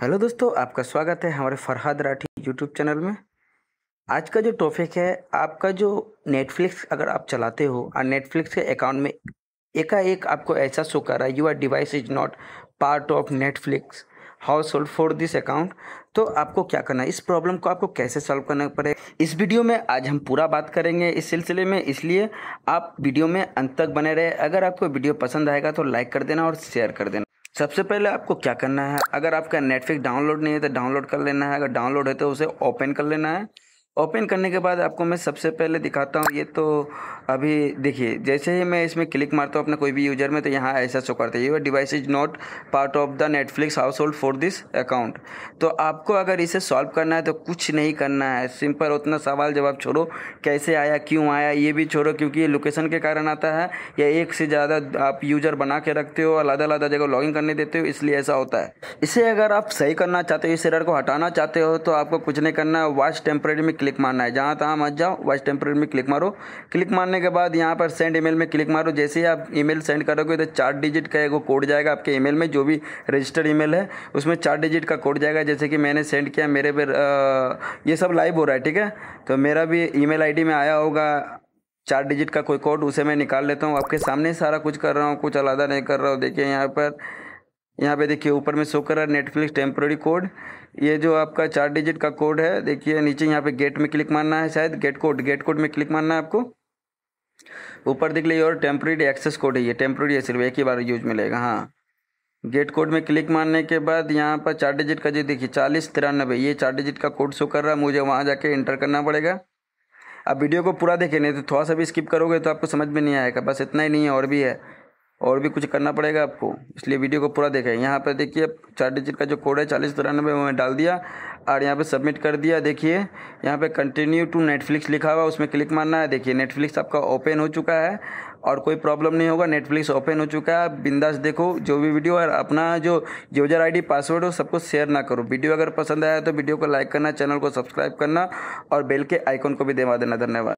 hello दोस्तों आपका स्वागत है हमारे फरहाद राठी यूट्यूब चैनल में आज का जो टॉपिक है आपका जो नेटफ्लिक्स अगर आप चलाते हो और नेटफ्लिक्स के अकाउंट में एकाएक आपको ऐसा शो कर रहा है your device is not part of Netflix household for this account तो आपको क्या करना है इस प्रॉब्लम को आपको कैसे सॉल्व करना पड़ेगा इस वीडियो में आज हम पूरा बात करेंगे इस सिलसिले में इसलिए आप वीडियो में अंत तक बने रहे अगर आपको वीडियो पसंद आएगा तो लाइक कर देना और शेयर कर देना सबसे पहले आपको क्या करना है अगर आपका नेटफ्लिक्स डाउनलोड नहीं है तो डाउनलोड कर लेना है अगर डाउनलोड है तो उसे ओपन कर लेना है ओपन करने के बाद आपको मैं सबसे पहले दिखाता हूँ ये तो अभी देखिए जैसे ही मैं इसमें क्लिक मारता हूँ अपने कोई भी यूजर में तो यहाँ ऐसा शो करता है ये device is not part of the Netflix household for this account तो आपको अगर इसे सॉल्व करना है तो कुछ नहीं करना है सिंपल उतना सवाल जवाब छोड़ो कैसे आया क्यों आया ये भी छोड़ो क्योंकि ये लोकेशन के कारण आता है या एक से ज़्यादा आप यूजर बना के रखते हो अलग अलग जगह लॉग करने देते हो इसलिए ऐसा होता है इसे अगर आप सही करना चाहते हो इस एरर को हटाना चाहते हो तो आपको कुछ नहीं करना है वॉच टेम्परेरी में क्लिक मारना है जहाँ तहाँ मत जाओ वाइस टेम्प्रेरी में क्लिक मारो क्लिक मारने के बाद यहाँ पर सेंड ईमेल में क्लिक मारो जैसे ही आप ईमेल सेंड करोगे तो चार डिजिट का एगो कोड जाएगा आपके ईमेल में जो भी रजिस्टर्ड ईमेल है उसमें चार डिजिट का कोड जाएगा जैसे कि मैंने सेंड किया मेरे पर ये सब लाइव हो रहा है ठीक है तो मेरा भी ई मेल में आया होगा चार डिजिट का कोई कोड उसे मैं निकाल लेता हूँ आपके सामने सारा कुछ कर रहा हूँ कुछ अलादा नहीं कर रहा हूँ देखिए यहाँ पर यहाँ पे देखिए ऊपर में शो कर रहा है नेटफ्लिक्स टेम्प्रेरी कोड ये जो आपका चार डिजिट का कोड है देखिए नीचे यहाँ पे गेट में क्लिक मारना है शायद गेट कोड गेट कोड में क्लिक मारना है आपको ऊपर देख लीजिए और टेम्प्रेरी एक्सेस कोड है ये टेम्प्रेरी है सिर्फ एक ही बार यूज मिलेगा हाँ गेट कोड में क्लिक मारने के बाद यहाँ पर चार डिजिट का जो देखिए चालीस तिरानबे ये चार डिजिट का कोड शो कर रहा है मुझे वहाँ जाके एंटर करना पड़ेगा अब वीडियो को पूरा देखें नहीं तो थोड़ा सा भी स्किप करोगे तो आपको समझ में नहीं आएगा बस इतना ही नहीं है और भी है और भी कुछ करना पड़ेगा आपको इसलिए वीडियो को पूरा देखें यहाँ पर देखिए चार डिजिट का जो कोड है चालीस तिरानवे वो डाल दिया और यहाँ पे सबमिट कर दिया देखिए यहाँ पे कंटिन्यू टू नेटफ्लिक्स लिखा हुआ उसमें क्लिक मारना है देखिए नेटफ्लिक्स आपका ओपन हो चुका है और कोई प्रॉब्लम नहीं होगा नेटफ्लिक्स ओपन हो चुका है बिंदास देखो जो भी वीडियो और अपना जो यूजर आईडी पासवर्ड हो सबको शेयर ना करो वीडियो अगर पसंद आया तो वीडियो को लाइक करना चैनल को सब्सक्राइब करना और बेल के आइकॉन को भी दबा देना धन्यवाद